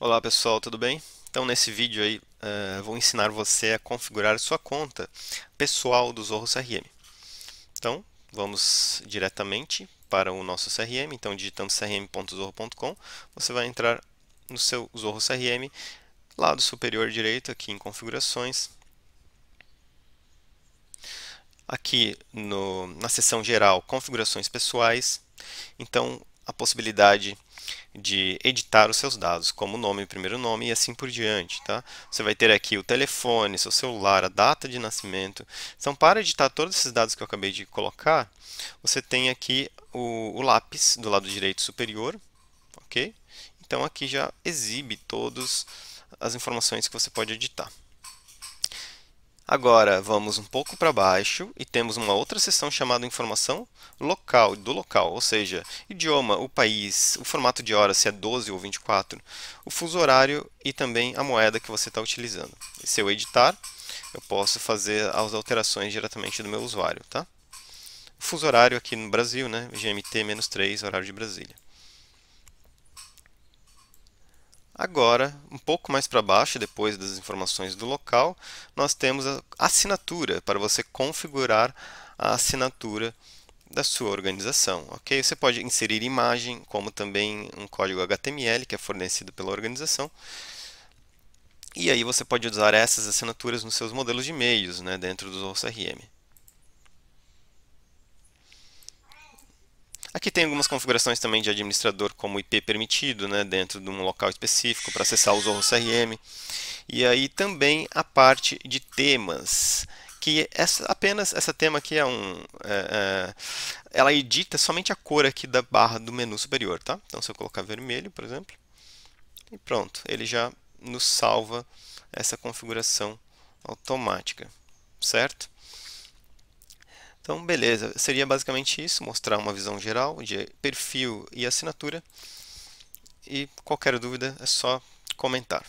Olá pessoal, tudo bem? Então nesse vídeo aí uh, vou ensinar você a configurar sua conta pessoal do Zorro CRM. Então vamos diretamente para o nosso CRM, então digitando crm.zorro.com você vai entrar no seu Zorro CRM, lado superior direito aqui em configurações. Aqui no, na seção geral configurações pessoais, então a possibilidade de editar os seus dados, como nome, primeiro nome e assim por diante. Tá? Você vai ter aqui o telefone, seu celular, a data de nascimento. Então, para editar todos esses dados que eu acabei de colocar, você tem aqui o, o lápis do lado direito superior. ok? Então, aqui já exibe todas as informações que você pode editar. Agora vamos um pouco para baixo e temos uma outra seção chamada informação local, do local, ou seja, idioma, o país, o formato de hora, se é 12 ou 24, o fuso horário e também a moeda que você está utilizando. E se eu editar, eu posso fazer as alterações diretamente do meu usuário. Tá? O fuso horário aqui no Brasil, né? GMT-3, horário de Brasília. Agora, um pouco mais para baixo, depois das informações do local, nós temos a assinatura para você configurar a assinatura da sua organização, ok? Você pode inserir imagem, como também um código HTML que é fornecido pela organização. E aí você pode usar essas assinaturas nos seus modelos de e-mails, né, dentro do CRM. Aqui tem algumas configurações também de administrador, como IP permitido, né, dentro de um local específico para acessar o Zorro CRM. E aí também a parte de temas, que essa, apenas essa tema aqui é um, é, é, ela edita somente a cor aqui da barra do menu superior, tá? Então se eu colocar vermelho, por exemplo, e pronto, ele já nos salva essa configuração automática, certo? Então, beleza, seria basicamente isso, mostrar uma visão geral de perfil e assinatura. E qualquer dúvida é só comentar.